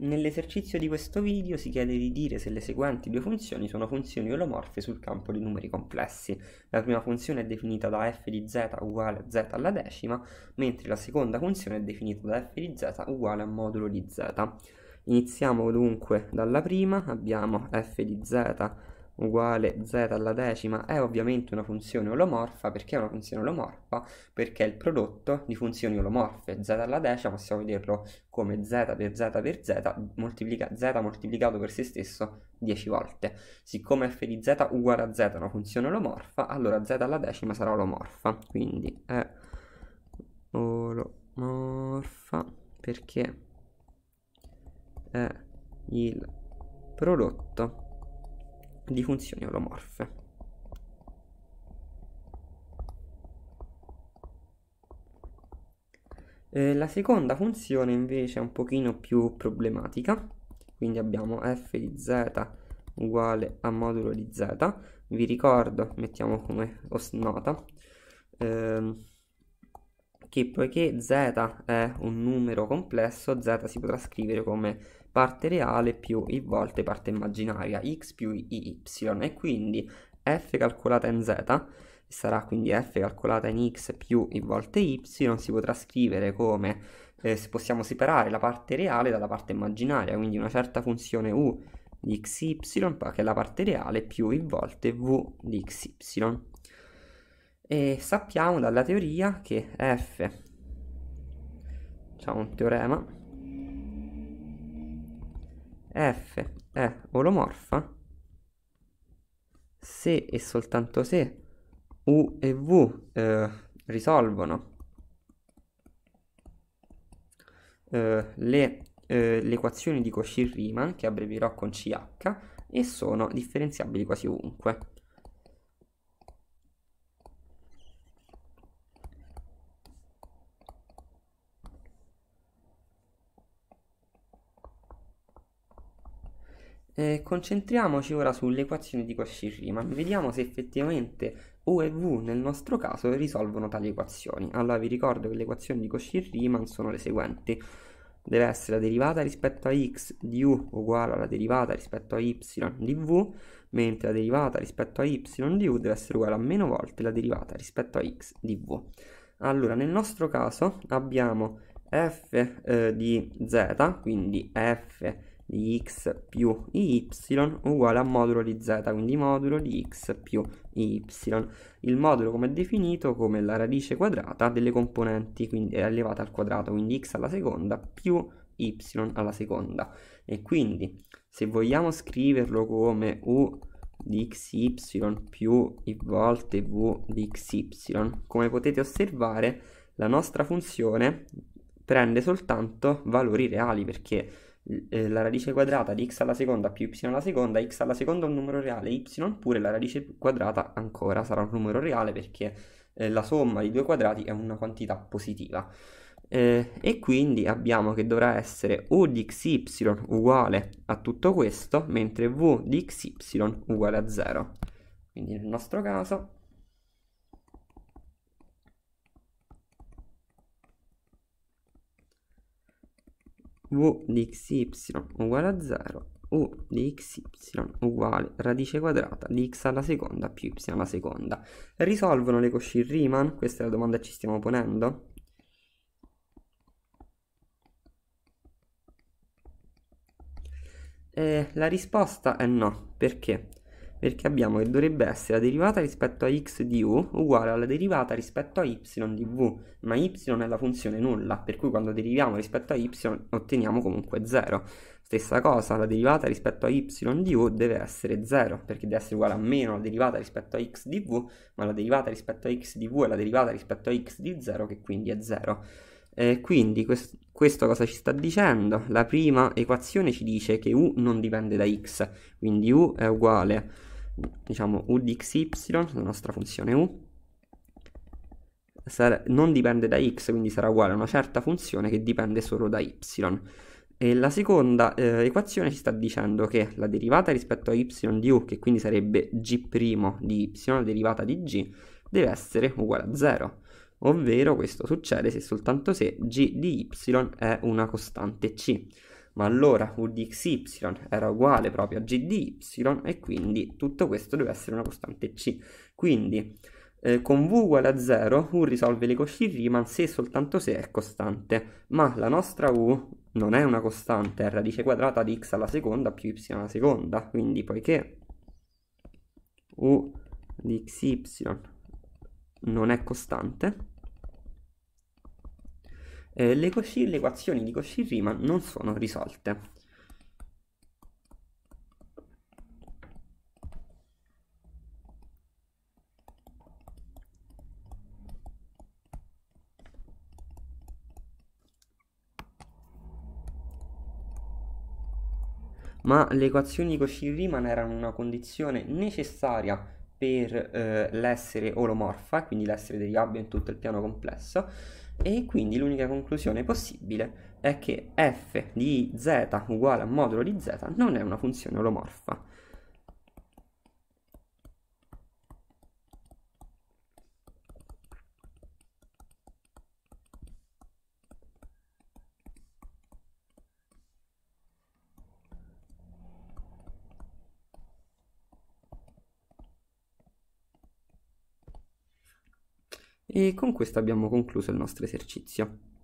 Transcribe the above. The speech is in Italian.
Nell'esercizio di questo video si chiede di dire se le seguenti due funzioni sono funzioni olomorfe sul campo di numeri complessi. La prima funzione è definita da f di z uguale a z alla decima, mentre la seconda funzione è definita da f di z uguale a modulo di z. Iniziamo dunque dalla prima, abbiamo f di z uguale z alla decima è ovviamente una funzione olomorfa, perché è una funzione olomorfa? Perché è il prodotto di funzioni olomorfe, z alla decima possiamo vederlo come z per z per z, moltiplica, z moltiplicato per se stesso 10 volte. Siccome f di z uguale a z è una funzione olomorfa, allora z alla decima sarà olomorfa, quindi è olomorfa perché è il prodotto di funzioni olomorfe. Eh, la seconda funzione invece è un pochino più problematica, quindi abbiamo f di z uguale a modulo di z, vi ricordo, mettiamo come nota, ehm, che poiché z è un numero complesso, z si potrà scrivere come parte reale più i volte parte immaginaria, x più y, e quindi f calcolata in z sarà quindi f calcolata in x più i volte y, si potrà scrivere come eh, possiamo separare la parte reale dalla parte immaginaria, quindi una certa funzione u di xy che è la parte reale più i volte v di xy. E sappiamo dalla teoria che f, diciamo un teorema, F è olomorfa se e soltanto se U e V eh, risolvono eh, le, eh, le equazioni di Cauchy-Riemann che abbrevierò con CH e sono differenziabili quasi ovunque. Eh, concentriamoci ora sulle equazioni di Cauchy-Riemann, vediamo se effettivamente U e V nel nostro caso risolvono tali equazioni. Allora vi ricordo che le equazioni di Cauchy-Riemann sono le seguenti. Deve essere la derivata rispetto a x di u uguale alla derivata rispetto a y di v, mentre la derivata rispetto a y di u deve essere uguale a meno volte la derivata rispetto a x di v. Allora, nel nostro caso abbiamo f eh, di z, quindi f di di x più y uguale a modulo di z, quindi modulo di x più y. Il modulo come è definito come la radice quadrata delle componenti, quindi elevata al quadrato, quindi x alla seconda più y alla seconda. E quindi se vogliamo scriverlo come u di xy più i volte v di xy, come potete osservare la nostra funzione prende soltanto valori reali perché eh, la radice quadrata di x alla seconda più y alla seconda, x alla seconda è un numero reale, y pure la radice quadrata ancora sarà un numero reale perché eh, la somma di due quadrati è una quantità positiva. Eh, e quindi abbiamo che dovrà essere u di xy uguale a tutto questo, mentre v di xy uguale a 0. Quindi nel nostro caso v di xy uguale a 0 u di xy uguale radice quadrata di x alla seconda più y alla seconda. Risolvono le cosci Riemann? Questa è la domanda che ci stiamo ponendo. Eh, la risposta è no, perché? perché abbiamo che dovrebbe essere la derivata rispetto a x di u uguale alla derivata rispetto a y di v, ma y è la funzione nulla, per cui quando deriviamo rispetto a y otteniamo comunque 0. Stessa cosa, la derivata rispetto a y di u deve essere 0, perché deve essere uguale a meno la derivata rispetto a x di v, ma la derivata rispetto a x di v è la derivata rispetto a x di 0, che quindi è 0. Eh, quindi quest questo cosa ci sta dicendo? La prima equazione ci dice che u non dipende da x, quindi u è uguale a diciamo u di xy, la nostra funzione u, sar- non dipende da x, quindi sarà uguale a una certa funzione che dipende solo da y. E la seconda eh, equazione ci sta dicendo che la derivata rispetto a y di u, che quindi sarebbe g' di y, la derivata di g, deve essere uguale a 0. Ovvero questo succede se soltanto se g di y è una costante c ma allora U di xy era uguale proprio a g di y e quindi tutto questo deve essere una costante c. Quindi eh, con v uguale a 0 u risolve le cosci Riemann se e soltanto se è costante, ma la nostra u non è una costante, è radice quadrata di x alla seconda più y alla seconda, quindi poiché u di xy non è costante, eh, le, le equazioni di Cauchy-Riemann non sono risolte. ma le equazioni di Cauchy-Riemann erano una condizione necessaria per eh, l'essere olomorfa, quindi l'essere degli gabbio in tutto il piano complesso, e quindi l'unica conclusione possibile è che f di z uguale a modulo di z non è una funzione olomorfa. E con questo abbiamo concluso il nostro esercizio.